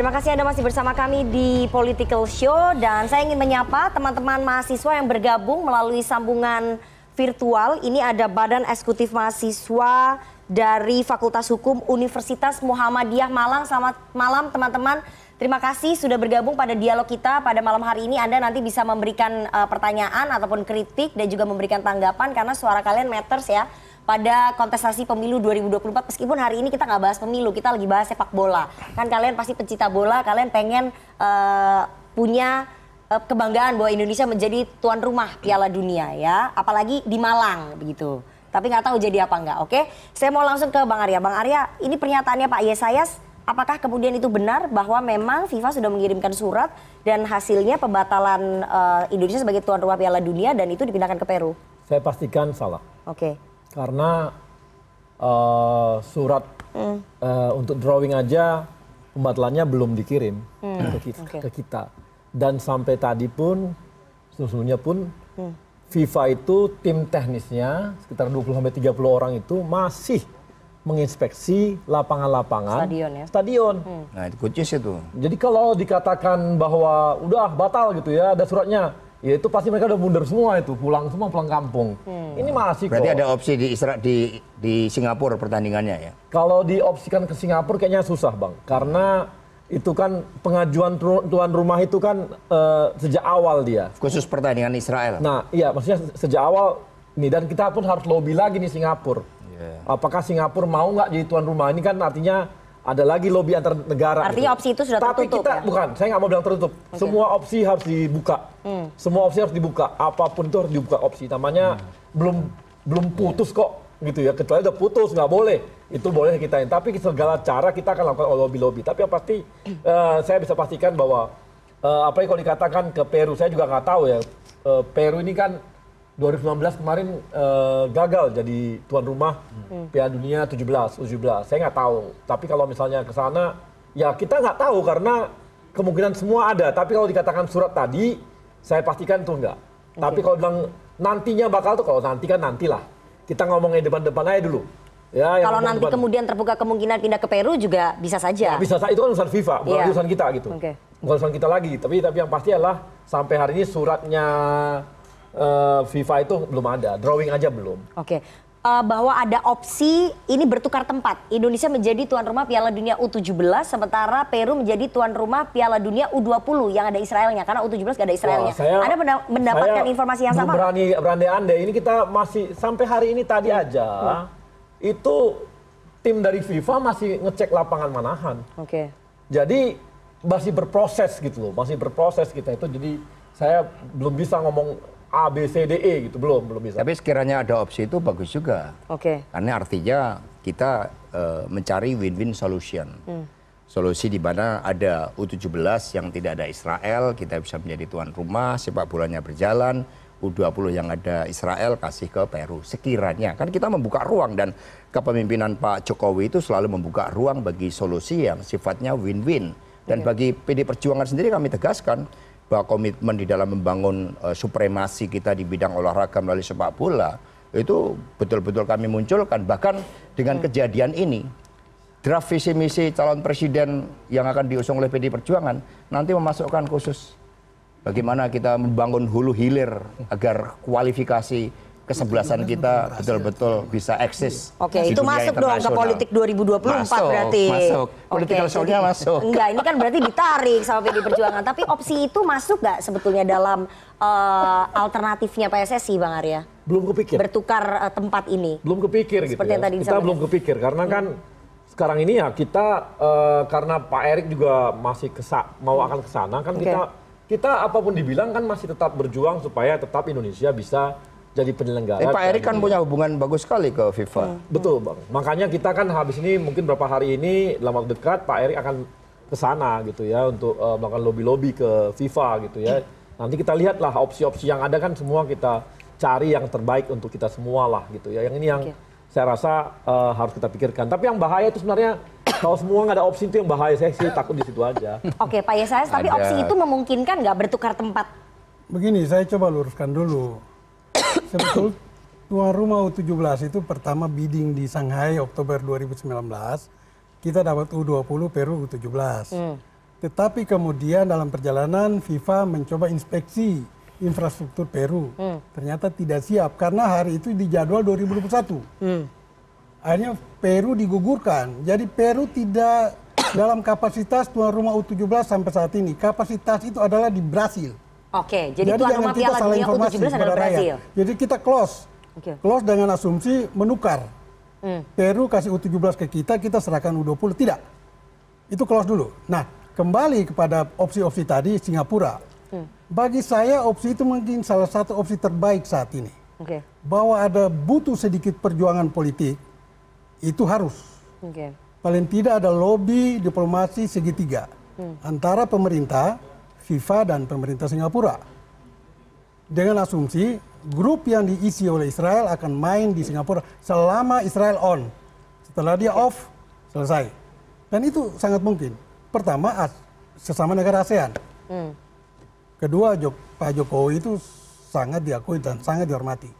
Terima kasih Anda masih bersama kami di Political Show dan saya ingin menyapa teman-teman mahasiswa yang bergabung melalui sambungan virtual. Ini ada Badan Eksekutif Mahasiswa dari Fakultas Hukum Universitas Muhammadiyah Malang. Selamat malam teman-teman. Terima kasih sudah bergabung pada dialog kita pada malam hari ini. Anda nanti bisa memberikan eh, pertanyaan ataupun kritik dan juga memberikan tanggapan karena suara kalian matters ya pada kontestasi pemilu 2024 meskipun hari ini kita nggak bahas pemilu kita lagi bahas sepak bola kan kalian pasti pencinta bola kalian pengen uh, punya uh, kebanggaan bahwa Indonesia menjadi tuan rumah Piala Dunia ya apalagi di Malang begitu tapi nggak tahu jadi apa nggak oke saya mau langsung ke Bang Arya Bang Arya ini pernyataannya Pak Yesayas apakah kemudian itu benar bahwa memang FIFA sudah mengirimkan surat dan hasilnya pembatalan uh, Indonesia sebagai tuan rumah Piala Dunia dan itu dipindahkan ke Peru saya pastikan salah oke karena uh, surat mm. uh, untuk drawing aja pembatalannya belum dikirim mm. ke, kita, okay. ke kita dan sampai tadi pun sebelumnya pun mm. FIFA itu tim teknisnya sekitar 20 sampai 30 orang itu masih menginspeksi lapangan-lapangan stadion. Ya? stadion. Hmm. Nah, itu kucis itu. Jadi kalau dikatakan bahwa udah batal gitu ya, ada suratnya, ya itu pasti mereka udah mundur semua itu pulang semua pulang kampung hmm. ini masih kok. berarti ada opsi di Isra di di Singapura pertandingannya ya kalau diopsikan ke Singapura kayaknya susah bang karena itu kan pengajuan tuan rumah itu kan uh, sejak awal dia khusus pertandingan Israel nah iya maksudnya sejak awal nih dan kita pun harus lobby lagi nih Singapura yeah. apakah Singapura mau nggak jadi tuan rumah ini kan artinya ada lagi lobby antar negara. Artinya gitu. opsi itu sudah tertutup. Tapi kita ya? bukan, saya nggak mau bilang tertutup. Okay. Semua opsi harus dibuka. Hmm. Semua opsi harus dibuka. Apapun itu harus dibuka opsi. Namanya hmm. belum belum putus kok gitu ya. Kecuali udah putus nggak boleh. Itu boleh kita. Tapi segala cara kita akan lakukan lobby lobby. Tapi yang pasti uh, saya bisa pastikan bahwa uh, apa yang kalau dikatakan ke Peru, saya juga nggak tahu ya. Uh, Peru ini kan 2019 kemarin uh, gagal jadi tuan rumah hmm. Piala Dunia 17, 17 Saya nggak tahu. Tapi kalau misalnya ke sana, ya kita nggak tahu karena kemungkinan semua ada. Tapi kalau dikatakan surat tadi, saya pastikan itu enggak. Okay. Tapi kalau bilang nantinya bakal tuh kalau nanti kan nantilah. Kita ngomongnya depan-depan aja dulu. Ya, kalau nanti depan. kemudian terbuka kemungkinan pindah ke Peru juga bisa saja. Ya, bisa saja itu kan urusan FIFA, bukan yeah. urusan kita gitu. Okay. Bukan urusan kita lagi. Tapi tapi yang pasti adalah sampai hari ini suratnya Eh, fifa itu belum ada drawing aja belum oke eh, bahwa ada opsi ini bertukar tempat Indonesia menjadi tuan rumah Piala Dunia U17 sementara Peru menjadi tuan rumah Piala Dunia U20 yang ada Israelnya karena U17 gak ada Israelnya. Wah, saya, Anda mendapatkan saya informasi yang sama? Berani berani Anda ini kita masih sampai hari ini tadi hmm. aja hmm. itu tim dari FIFA masih ngecek lapangan Manahan. Oke. Okay. Jadi masih berproses gitu loh, masih berproses kita itu jadi saya belum bisa ngomong A B C D E gitu belum belum bisa. Tapi sekiranya ada opsi itu bagus juga. Oke. Okay. Karena artinya kita uh, mencari win-win solution. Hmm. Solusi di mana ada U17 yang tidak ada Israel, kita bisa menjadi tuan rumah, sepak bolanya berjalan, U20 yang ada Israel kasih ke Peru sekiranya kan kita membuka ruang dan kepemimpinan Pak Jokowi itu selalu membuka ruang bagi solusi yang sifatnya win-win dan bagi PD Perjuangan sendiri kami tegaskan bahwa komitmen di dalam membangun uh, supremasi kita di bidang olahraga melalui sepak bola itu betul-betul kami munculkan bahkan dengan hmm. kejadian ini draft visi misi calon presiden yang akan diusung oleh PD Perjuangan nanti memasukkan khusus bagaimana kita membangun hulu hilir agar kualifikasi kesebelasan kita betul-betul bisa eksis. Oke, okay, itu masuk dong ke politik 2024 masuk, berarti. Masuk, political okay, show-nya masuk. Enggak, ini kan berarti ditarik sama PD Perjuangan. Tapi opsi itu masuk nggak sebetulnya dalam uh, alternatifnya PSSI, Bang Arya? Belum kepikir. Bertukar uh, tempat ini. Belum kepikir gitu Seperti ya. Yang tadi kita belum kepikir, karena kan hmm. sekarang ini ya kita uh, karena Pak Erik juga masih kesak mau hmm. akan kesana kan okay. kita kita apapun dibilang kan masih tetap berjuang supaya tetap Indonesia bisa jadi penyelenggara. Eh, Pak Erick kan punya hubungan bagus sekali ke FIFA. Hmm. Betul, Bang. Makanya kita kan habis ini mungkin beberapa hari ini dalam waktu dekat Pak Erick akan ke sana gitu ya untuk uh, melakukan lobby-lobby ke FIFA gitu ya. Nanti kita lihatlah opsi-opsi yang ada kan semua kita cari yang terbaik untuk kita semua lah gitu ya. Yang ini yang okay saya rasa uh, harus kita pikirkan. Tapi yang bahaya itu sebenarnya kalau semua nggak ada opsi itu yang bahaya. Saya sih takut di situ aja. Oke, Pak Yesayas, tapi ada. opsi itu memungkinkan nggak bertukar tempat? Begini, saya coba luruskan dulu. Sebetulnya Tuan Rumah U17 itu pertama bidding di Shanghai Oktober 2019, kita dapat U20 Peru U17. Hmm. Tetapi kemudian dalam perjalanan FIFA mencoba inspeksi infrastruktur Peru. Hmm. Ternyata tidak siap karena hari itu dijadwal 2021. Hmm. Akhirnya Peru digugurkan. Jadi Peru tidak dalam kapasitas tuan rumah U17 sampai saat ini. Kapasitas itu adalah di Brasil. Oke, jadi, jadi tuan rumah Piala Dunia U17 adalah Brazil. Rakyat. Jadi kita close. Okay. Close dengan asumsi menukar. Hmm. Peru kasih U17 ke kita, kita serahkan U20. Tidak. Itu close dulu. Nah, kembali kepada opsi-opsi tadi Singapura. Hmm. Bagi saya opsi itu mungkin salah satu opsi terbaik saat ini. Okay. Bahwa ada butuh sedikit perjuangan politik, itu harus. Okay. Paling tidak ada lobby diplomasi segitiga. Hmm. Antara pemerintah, FIFA dan pemerintah Singapura. Dengan asumsi grup yang diisi oleh Israel akan main di Singapura selama Israel on. Setelah dia off, selesai. Dan itu sangat mungkin. Pertama, sesama negara ASEAN. Hmm. Kedua, Pak Jokowi itu sangat diakui dan sangat dihormati.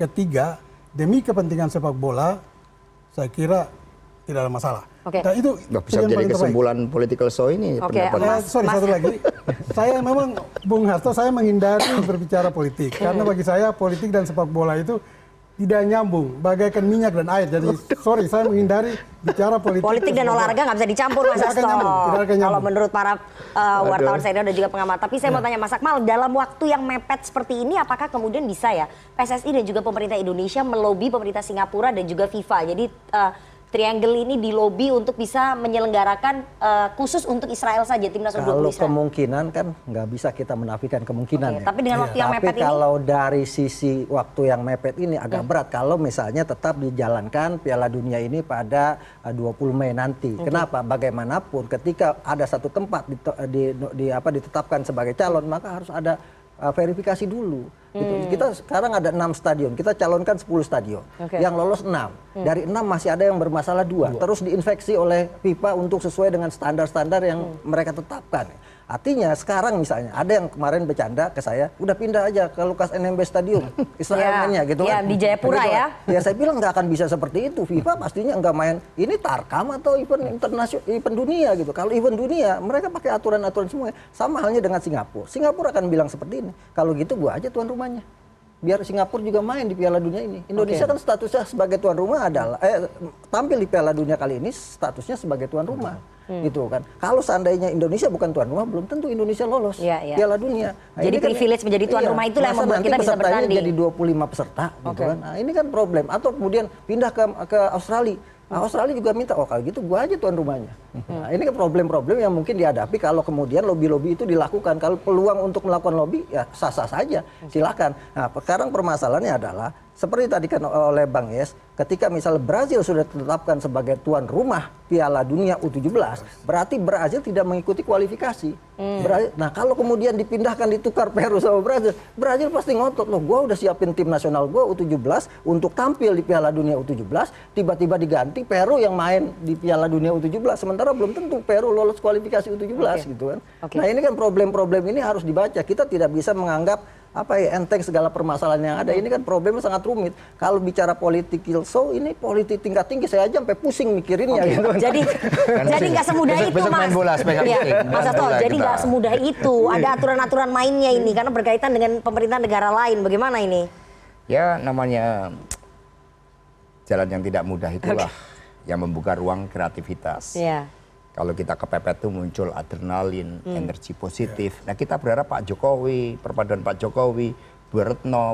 Ketiga, demi kepentingan sepak bola, saya kira tidak ada masalah. Okay. Nah, itu Loh, bisa menjadi kesimpulan terbaik. political show ini okay. sorry satu lagi. saya memang Bung Hasto saya menghindari berbicara politik karena bagi saya politik dan sepak bola itu tidak nyambung bagaikan minyak dan air. Jadi sorry saya menghindari bicara politik. Politik dan olahraga nggak bisa dicampur Mas Hasto. Kalau menurut para uh, wartawan saya dan juga pengamat. Tapi saya ya. mau tanya Mas Akmal dalam waktu yang mepet seperti ini apakah kemudian bisa ya PSSI dan juga pemerintah Indonesia melobi pemerintah Singapura dan juga FIFA. Jadi uh, Triangle ini di lobi untuk bisa menyelenggarakan uh, khusus untuk Israel saja timnas U20 Kalau kemungkinan kan nggak bisa kita menafikan kemungkinan okay, ya. Tapi dengan iya, waktu yeah. yang tapi mepet ini. Tapi kalau dari sisi waktu yang mepet ini agak hmm. berat kalau misalnya tetap dijalankan Piala Dunia ini pada eh, uh, 20 Mei nanti. Okay. Kenapa? Bagaimanapun ketika ada satu tempat di, di, di apa ditetapkan sebagai calon maka harus ada uh, verifikasi dulu Gitu. Hmm. Kita sekarang ada enam stadion, kita calonkan 10 stadion. Okay. Yang lolos enam, hmm. dari enam masih ada yang bermasalah dua, terus diinfeksi oleh pipa untuk sesuai dengan standar-standar yang hmm. mereka tetapkan. Artinya sekarang misalnya ada yang kemarin bercanda ke saya, udah pindah aja ke Lukas NMB Stadium, iya. Israel yeah. gitu yeah, kan. di Jayapura ya. Ya saya bilang nggak akan bisa seperti itu. FIFA pastinya nggak main ini Tarkam atau event internasional, event dunia gitu. Kalau event dunia mereka pakai aturan-aturan semua. Sama halnya dengan Singapura. Singapura akan bilang seperti ini. Kalau gitu gua aja tuan rumah semuanya. Biar Singapura juga main di Piala Dunia ini. Indonesia okay. kan statusnya sebagai tuan rumah adalah eh tampil di Piala Dunia kali ini statusnya sebagai tuan rumah. Hmm gitu kan. Kalau seandainya Indonesia bukan tuan rumah, belum tentu Indonesia lolos ya, ya. Piala Dunia. Nah, jadi kan privilege kan, menjadi tuan iya, rumah lah yang membuat kita bisa bertanding. jadi 25 peserta gitu okay. kan. Nah, ini kan problem atau kemudian pindah ke ke Australia Nah, Australia juga minta, oh kalau gitu gua aja tuan rumahnya. Hmm. Nah, ini kan problem-problem yang mungkin dihadapi kalau kemudian lobby-lobby itu dilakukan. Kalau peluang untuk melakukan lobby, ya sah-sah saja, silakan. Nah, sekarang permasalahannya adalah seperti tadi kan oleh Bang Yes, ketika misalnya Brazil sudah ditetapkan sebagai tuan rumah Piala Dunia U17, berarti Brazil tidak mengikuti kualifikasi. Hmm. Brazil, nah, kalau kemudian dipindahkan ditukar Peru sama Brazil, Brazil pasti ngotot loh, gue udah siapin tim nasional gue U17 untuk tampil di Piala Dunia U17, tiba-tiba diganti Peru yang main di Piala Dunia U17 sementara belum tentu Peru lolos kualifikasi U17 okay. gitu kan. Okay. Nah, ini kan problem-problem ini harus dibaca. Kita tidak bisa menganggap apa ya enteng segala permasalahan yang ada ini kan problemnya sangat rumit kalau bicara politik so ini politik tingkat tinggi saya aja sampai pusing mikirinnya okay. gitu jadi jadi nggak semudah itu mas main bola, ya, mas Ato, jadi nggak semudah itu ada aturan-aturan mainnya ini karena berkaitan dengan pemerintah negara lain bagaimana ini ya namanya jalan yang tidak mudah itulah okay. yang membuka ruang kreativitas yeah kalau kita kepepet itu muncul adrenalin, hmm. energi positif. Yeah. Nah kita berharap Pak Jokowi, perpaduan Pak Jokowi, Bu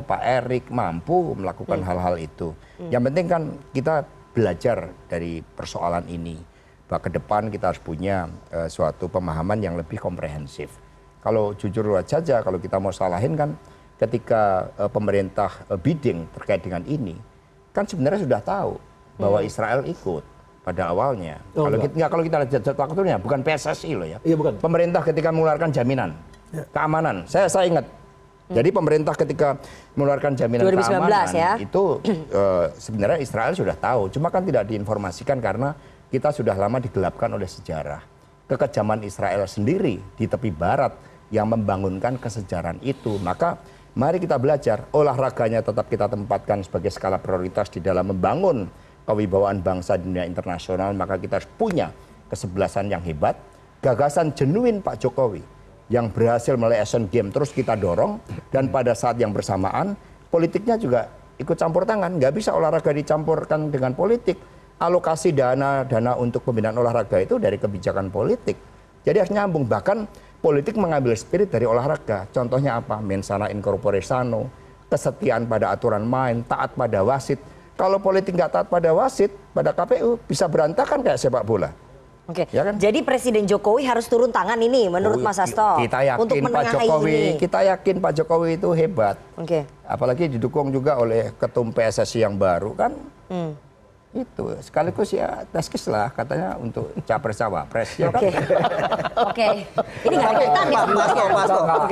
Pak Erik mampu melakukan hmm. hal-hal hmm. itu. Hmm. Yang penting kan kita belajar dari persoalan ini. Bahwa ke depan kita harus punya uh, suatu pemahaman yang lebih komprehensif. Kalau jujur saja, kalau kita mau salahin kan ketika uh, pemerintah uh, bidding terkait dengan ini, kan sebenarnya sudah tahu bahwa hmm. Israel ikut pada awalnya. Oh, kalau kita, kalau kita lihat jadwal waktunya, bukan PSSI loh ya. Iya, bukan. Pemerintah ketika mengeluarkan jaminan ya. keamanan, saya saya ingat. Hmm. Jadi pemerintah ketika mengeluarkan jaminan 2019, keamanan ya. itu uh, sebenarnya Israel sudah tahu, cuma kan tidak diinformasikan karena kita sudah lama digelapkan oleh sejarah. Kekejaman Israel sendiri di tepi barat yang membangunkan kesejarahan itu. Maka mari kita belajar olahraganya tetap kita tempatkan sebagai skala prioritas di dalam membangun kewibawaan bangsa dunia internasional, maka kita harus punya kesebelasan yang hebat. Gagasan jenuin Pak Jokowi yang berhasil melalui Asian Games terus kita dorong dan pada saat yang bersamaan politiknya juga ikut campur tangan. Nggak bisa olahraga dicampurkan dengan politik. Alokasi dana-dana untuk pembinaan olahraga itu dari kebijakan politik. Jadi harus nyambung. Bahkan politik mengambil spirit dari olahraga. Contohnya apa? Mensana incorpore kesetiaan pada aturan main, taat pada wasit kalau politik nggak taat pada wasit, pada KPU bisa berantakan kayak sepak bola. Oke. Ya kan? Jadi Presiden Jokowi harus turun tangan ini menurut Mas Asto. Kita yakin untuk Pak Jokowi, ini. kita yakin Pak Jokowi itu hebat. Oke. Apalagi didukung juga oleh ketum PSSI yang baru kan. Hmm itu sekaligus ya tes lah katanya untuk capres cawapres ya oke kan? oke ini nggak kita nih Mas Toh Mas Toh ah, ah.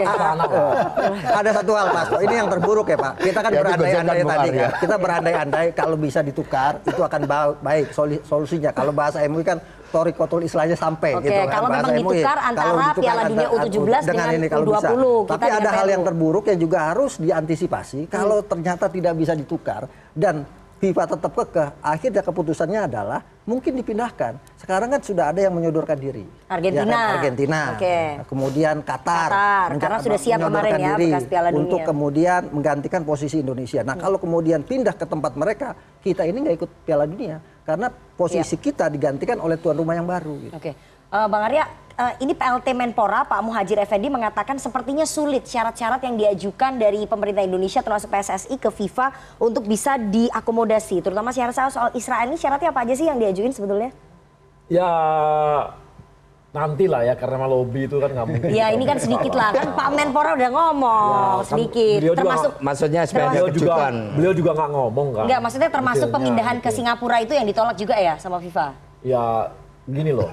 ada satu hal Mas Toh ini yang terburuk ya Pak kita kan ya, berandai-andai tadi kan kita berandai-andai kalau bisa ditukar itu akan baik solusinya kalau bahasa MUI kan tori Kotul istilahnya sampai Oke, gitu kan. Kalau memang ditukar antara kalau Piala Dunia U17 dengan, dengan ini kalau U20. Bisa. Tapi ada hal yang terburuk yang juga harus diantisipasi. Kalau hmm. ternyata tidak bisa ditukar dan FIFA tetap kekeh, akhirnya keputusannya adalah mungkin dipindahkan. Sekarang kan sudah ada yang menyodorkan diri. Argentina. Ya kan? Argentina. Okay. Kemudian Qatar. Qatar. Karena sudah siap kemarin ya diri bekas Piala Dunia. Untuk kemudian menggantikan posisi Indonesia. Nah, hmm. kalau kemudian pindah ke tempat mereka, kita ini nggak ikut Piala Dunia karena posisi ya. kita digantikan oleh tuan rumah yang baru. Gitu. Oke. Okay. Eh, Bang Arya, eh, ini PLT Menpora Pak Muhajir Effendi mengatakan sepertinya sulit syarat-syarat yang diajukan dari pemerintah Indonesia termasuk PSSI ke FIFA untuk bisa diakomodasi. Terutama syarat-syarat soal Israel ini syaratnya apa aja sih yang diajuin sebetulnya? Ya nanti lah ya karena lobby itu kan nggak mungkin. Ya ini kan sedikit lah kan Pak Menpora udah ngomong ya, kan sedikit. Kan termasuk juga, maksudnya beliau juga beliau juga nggak ngomong kan. Nggak maksudnya termasuk pemindahan gitu. ke Singapura itu yang ditolak juga ya sama FIFA. Ya gini loh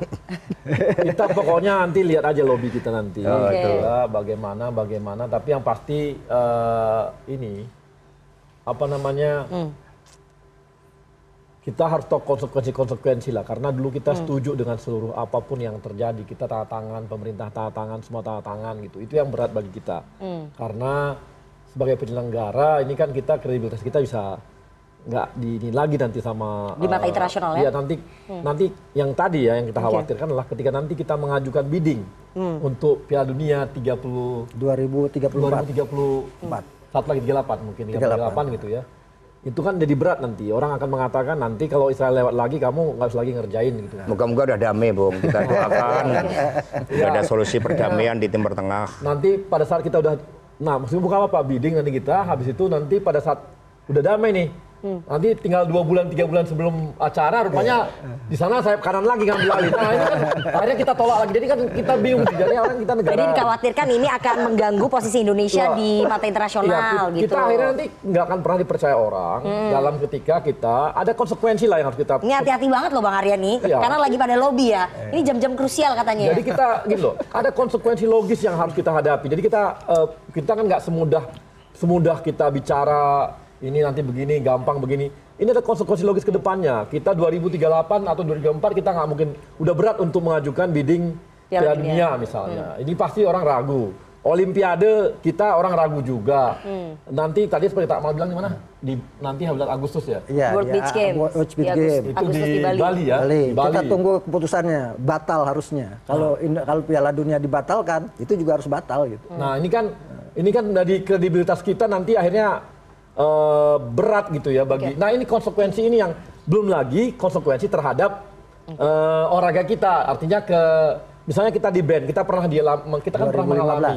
kita pokoknya nanti lihat aja lobby kita nanti oh, okay. Ya, bagaimana bagaimana tapi yang pasti uh, ini apa namanya hmm. kita harus tahu konsekuensi-konsekuensi lah karena dulu kita hmm. setuju dengan seluruh apapun yang terjadi kita tanda tangan pemerintah tanda tangan semua tanda tangan gitu itu yang berat bagi kita hmm. karena sebagai penyelenggara ini kan kita kredibilitas kita bisa nggak di ini lagi nanti sama di mata uh, internasional ya. Iya nanti hmm. nanti yang tadi ya yang kita khawatirkan okay. adalah ketika nanti kita mengajukan bidding hmm. untuk Piala Dunia 30 2034 2034 satu lagi 38 mungkin 38, 38 gitu ya. Itu kan jadi berat nanti. Orang akan mengatakan nanti kalau Israel lewat lagi kamu nggak usah lagi ngerjain gitu. Kan. Moga-moga udah damai, Bung. Kita doakan. ya ada solusi perdamaian di Timur Tengah. Nanti pada saat kita udah Nah, maksudnya bukan apa, Pak? Bidding nanti kita, habis itu nanti pada saat udah damai nih, Hmm. Nanti tinggal dua bulan tiga bulan sebelum acara, rupanya iya. di sana saya kanan lagi ngambil alih. Nah ini kan akhirnya kita tolak lagi. Jadi kan kita bingung sih. Jadi orang kita negara. Jadi dikhawatirkan ini akan mengganggu posisi Indonesia iya. di mata internasional ya, kita, gitu. Kita akhirnya nanti nggak akan pernah dipercaya orang hmm. dalam ketika kita ada konsekuensi lah yang harus kita. Ini hati-hati banget loh Bang Arya nih, ya. karena lagi pada lobby ya. Iya. Ini jam-jam krusial katanya. Jadi kita gitu loh, ada konsekuensi logis yang harus kita hadapi. Jadi kita uh, kita kan nggak semudah semudah kita bicara ini nanti begini, gampang begini. Ini ada konsekuensi logis ke depannya. Kita 2038 atau 2004 kita nggak mungkin, udah berat untuk mengajukan bidding Piala Dunia misalnya. Hmm. Ini pasti orang ragu. Olimpiade kita orang ragu juga. Hmm. Nanti tadi seperti tak mau bilang di mana? Di nanti bulan Agustus ya. Iya. World ya, Beach Games. World Beach Games. Agustus, itu di, di Bali. Bali ya. Bali. Bali. Kita tunggu keputusannya. Batal harusnya. Kalau hmm. kalau Piala Dunia dibatalkan, itu juga harus batal gitu. Hmm. Nah ini kan ini kan dari kredibilitas kita nanti akhirnya Eh, berat gitu ya bagi. Okay. Nah ini konsekuensi ini yang belum lagi konsekuensi terhadap uh, olahraga kita. Artinya ke misalnya kita di band, kita pernah di kita kan 2015, pernah mengalami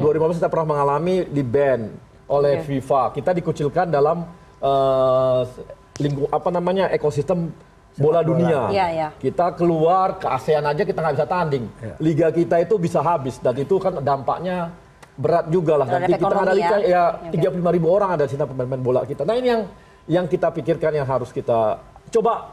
2015. 2015 kita pernah mengalami di band oleh okay. FIFA. Kita dikucilkan dalam uh, eh, lingkup apa namanya ekosistem bola dunia. Ya, ya. Kita keluar ke ASEAN aja kita nggak bisa tanding. Ya. Liga kita itu bisa habis dan itu kan dampaknya berat juga lah nanti kita ada ya, ya tiga puluh ribu orang ada di sini pemain-pemain bola kita. Nah ini yang yang kita pikirkan yang harus kita coba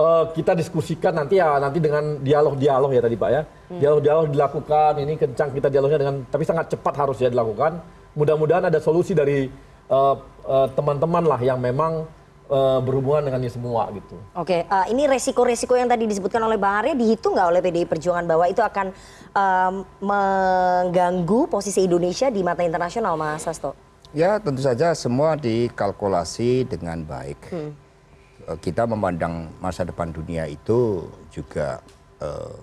uh, kita diskusikan nanti ya nanti dengan dialog-dialog ya tadi Pak ya. Hmm. Dialog-dialog dilakukan ini kencang kita dialognya dengan tapi sangat cepat harus ya dilakukan. Mudah-mudahan ada solusi dari eh, eh, teman-teman uh, uh, teman -teman lah yang memang Eh, berhubungan dengan ini semua gitu. Oke, okay. uh, eh, ini resiko-resiko yang tadi disebutkan oleh Bang Arya dihitung nggak oleh PDI Perjuangan bahwa itu akan um, mengganggu posisi Indonesia di mata internasional, Mas Sasto? Ya, tentu saja semua dikalkulasi dengan baik. Hmm. Eh, kita memandang masa depan dunia itu juga uh,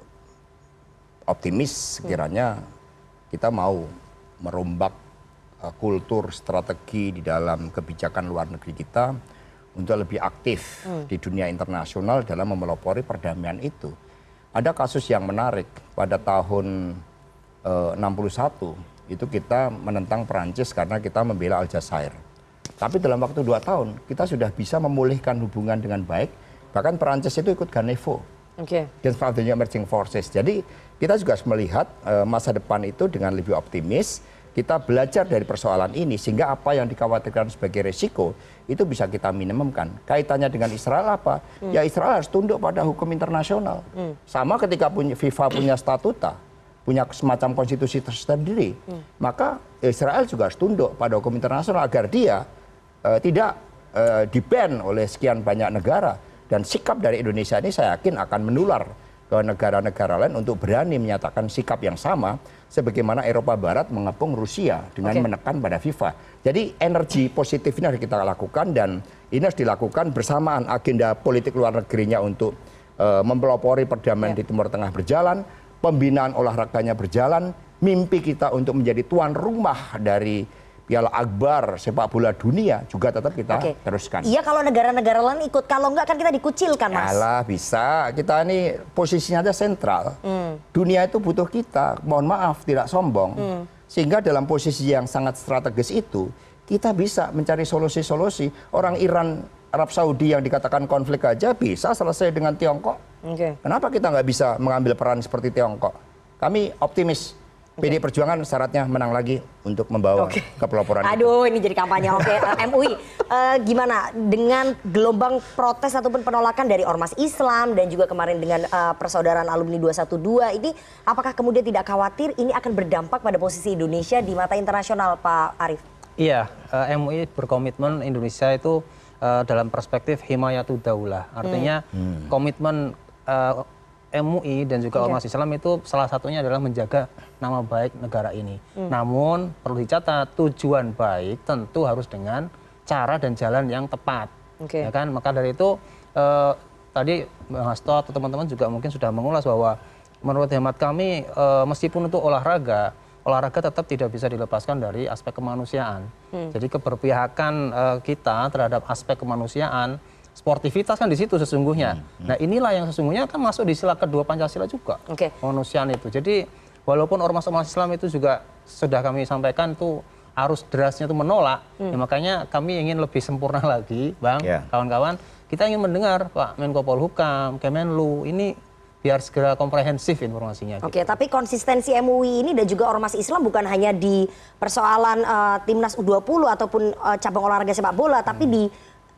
optimis sekiranya hmm. kita mau merombak uh, kultur strategi di dalam kebijakan luar negeri kita untuk lebih aktif hmm. di dunia internasional dalam memelopori perdamaian itu. Ada kasus yang menarik pada tahun e, eh, 61 itu kita menentang Perancis karena kita membela Aljazair. Tapi dalam waktu dua tahun kita sudah bisa memulihkan hubungan dengan baik. Bahkan Perancis itu ikut Ganevo okay. dan selanjutnya emerging forces. Jadi kita juga harus melihat e, masa depan itu dengan lebih optimis kita belajar dari persoalan ini sehingga apa yang dikhawatirkan sebagai resiko itu bisa kita minimumkan. Kaitannya dengan Israel apa? Hmm. Ya Israel harus tunduk pada hukum internasional. Hmm. Sama ketika punya FIFA punya statuta, punya semacam konstitusi tersendiri, hmm. maka Israel juga harus tunduk pada hukum internasional agar dia uh, tidak uh, diban oleh sekian banyak negara dan sikap dari Indonesia ini saya yakin akan menular ke negara-negara lain untuk berani menyatakan sikap yang sama sebagaimana Eropa Barat mengepung Rusia dengan okay. menekan pada FIFA. Jadi energi positif ini harus kita lakukan dan ini harus dilakukan bersamaan agenda politik luar negerinya untuk uh, mempelopori perdamaian yeah. di Timur Tengah berjalan, pembinaan olahraganya berjalan, mimpi kita untuk menjadi tuan rumah dari Piala Akbar sepak bola dunia juga tetap kita okay. teruskan. Iya kalau negara-negara lain ikut, kalau enggak kan kita dikucilkan mas. Alah bisa, kita ini posisinya aja sentral. Hmm. Dunia itu butuh kita, mohon maaf tidak sombong. Hmm. Sehingga dalam posisi yang sangat strategis itu, kita bisa mencari solusi-solusi. Orang Iran Arab Saudi yang dikatakan konflik aja bisa selesai dengan Tiongkok. Okay. Kenapa kita nggak bisa mengambil peran seperti Tiongkok? Kami optimis PD Perjuangan syaratnya menang lagi untuk membawa okay. ke pelaporan. Aduh, ini jadi kampanye. Oke, okay. MUI uh, gimana dengan gelombang protes ataupun penolakan dari ormas Islam dan juga kemarin dengan uh, persaudaraan alumni 212 ini apakah kemudian tidak khawatir ini akan berdampak pada posisi Indonesia di mata internasional, Pak Arief? Iya, uh, eh, MUI berkomitmen Indonesia itu uh, dalam perspektif himayatul daulah. Artinya hmm. komitmen MUI dan juga ormas iya. yeah. Islam itu salah satunya adalah menjaga nama baik negara ini. Mm. Namun perlu dicatat tujuan baik tentu harus dengan cara dan jalan yang tepat. Okay. Ya kan? Maka dari itu eh, tadi Bang Hasto atau teman-teman juga mungkin sudah mengulas bahwa menurut hemat kami eh, meskipun itu olahraga, olahraga tetap tidak bisa dilepaskan dari aspek kemanusiaan. Hmm. Jadi keberpihakan eh, kita terhadap aspek kemanusiaan sportivitas kan di situ sesungguhnya. Hmm, hmm. Nah inilah yang sesungguhnya kan masuk di sila kedua Pancasila juga okay. Manusiaan itu. Jadi walaupun ormas-ormas Islam itu juga sudah kami sampaikan tuh arus derasnya itu menolak, ya hmm. ya makanya kami ingin lebih sempurna lagi, bang, kawan ya. kawan-kawan. Kita ingin mendengar Pak Menko Polhukam, Kemenlu, ini biar segera komprehensif informasinya. Oke, okay, gitu. tapi konsistensi MUI ini dan juga ormas Islam bukan hanya di persoalan uh, timnas U20 ataupun uh, cabang olahraga sepak bola, hmm. tapi di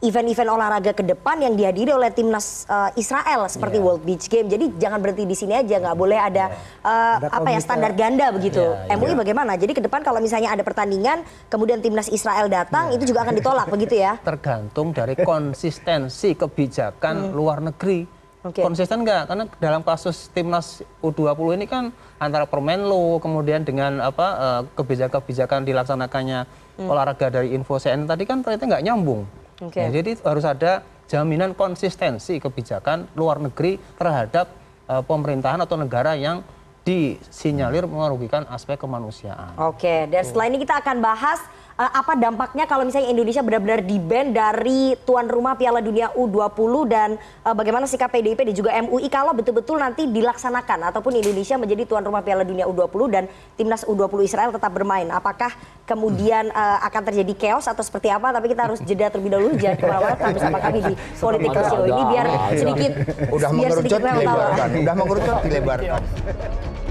event-event olahraga ke depan yang dihadiri oleh timnas uh, Israel seperti yeah. World Beach Game. Jadi jangan berhenti di sini aja, nggak boleh ada, yeah. Iya. uh, apa ya standar ya. ganda begitu. Yeah, iya. MUI yeah. bagaimana? Jadi ke depan kalau misalnya ada pertandingan, kemudian timnas Israel datang, yeah. itu juga akan ditolak begitu ya? Tergantung dari konsistensi kebijakan hmm. luar negeri. Okay. Konsisten nggak? Karena dalam kasus timnas U20 ini kan antara Permenlu kemudian dengan apa eh, kebijakan-kebijakan dilaksanakannya hmm. olahraga dari info CN tadi kan ternyata nggak nyambung. Nah, jadi harus ada jaminan konsistensi kebijakan luar negeri terhadap eh, pemerintahan atau negara yang disinyalir merugikan aspek kemanusiaan. Oke, dan setelah ini kita akan bahas uh, apa dampaknya kalau misalnya Indonesia benar-benar di band dari tuan rumah Piala Dunia U20 dan uh, bagaimana sikap PDIP dan juga MUI kalau betul-betul nanti dilaksanakan ataupun Indonesia menjadi tuan rumah Piala Dunia U20 dan timnas U20 Israel tetap bermain. Apakah kemudian eh, akan terjadi chaos atau seperti apa tapi kita harus jeda terlebih dahulu jangan kemana-mana tetap bersama kami di political show ini biar sedikit udah mengerucut dilebarkan udah mengerucut dilebarkan